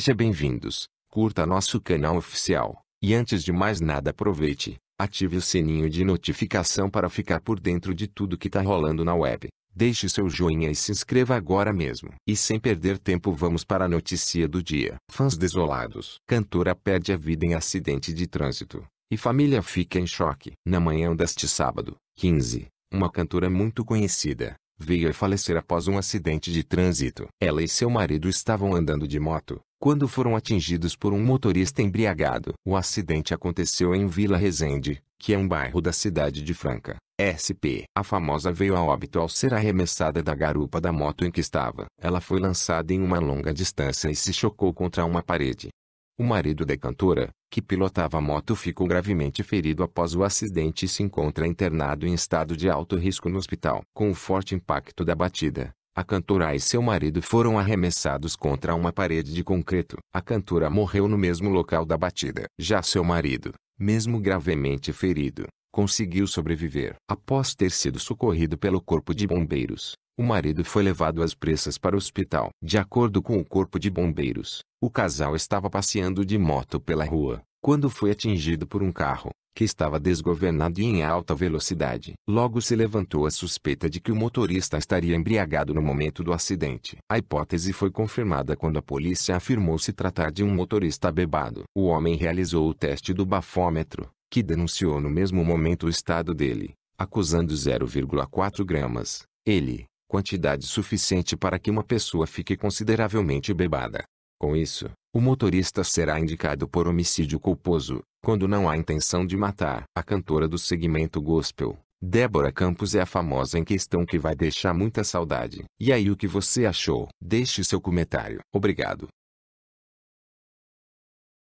Seja bem-vindos, curta nosso canal oficial, e antes de mais nada aproveite, ative o sininho de notificação para ficar por dentro de tudo que tá rolando na web. Deixe seu joinha e se inscreva agora mesmo. E sem perder tempo vamos para a notícia do dia. Fãs desolados. Cantora perde a vida em acidente de trânsito. E família fica em choque. Na manhã deste sábado, 15, uma cantora muito conhecida, veio a falecer após um acidente de trânsito. Ela e seu marido estavam andando de moto, quando foram atingidos por um motorista embriagado. O acidente aconteceu em Vila Resende, que é um bairro da cidade de Franca, SP. A famosa veio a óbito ao ser arremessada da garupa da moto em que estava. Ela foi lançada em uma longa distância e se chocou contra uma parede. O marido da cantora, que pilotava a moto ficou gravemente ferido após o acidente e se encontra internado em estado de alto risco no hospital. Com o forte impacto da batida, a cantora e seu marido foram arremessados contra uma parede de concreto. A cantora morreu no mesmo local da batida. Já seu marido, mesmo gravemente ferido, conseguiu sobreviver. Após ter sido socorrido pelo corpo de bombeiros, o marido foi levado às pressas para o hospital. De acordo com o corpo de bombeiros, o casal estava passeando de moto pela rua, quando foi atingido por um carro, que estava desgovernado e em alta velocidade. Logo se levantou a suspeita de que o motorista estaria embriagado no momento do acidente. A hipótese foi confirmada quando a polícia afirmou se tratar de um motorista bebado. O homem realizou o teste do bafômetro, que denunciou no mesmo momento o estado dele, acusando 0,4 gramas. Ele, quantidade suficiente para que uma pessoa fique consideravelmente bebada. Com isso, o motorista será indicado por homicídio culposo, quando não há intenção de matar. A cantora do segmento gospel, Débora Campos é a famosa em questão que vai deixar muita saudade. E aí o que você achou? Deixe seu comentário. Obrigado.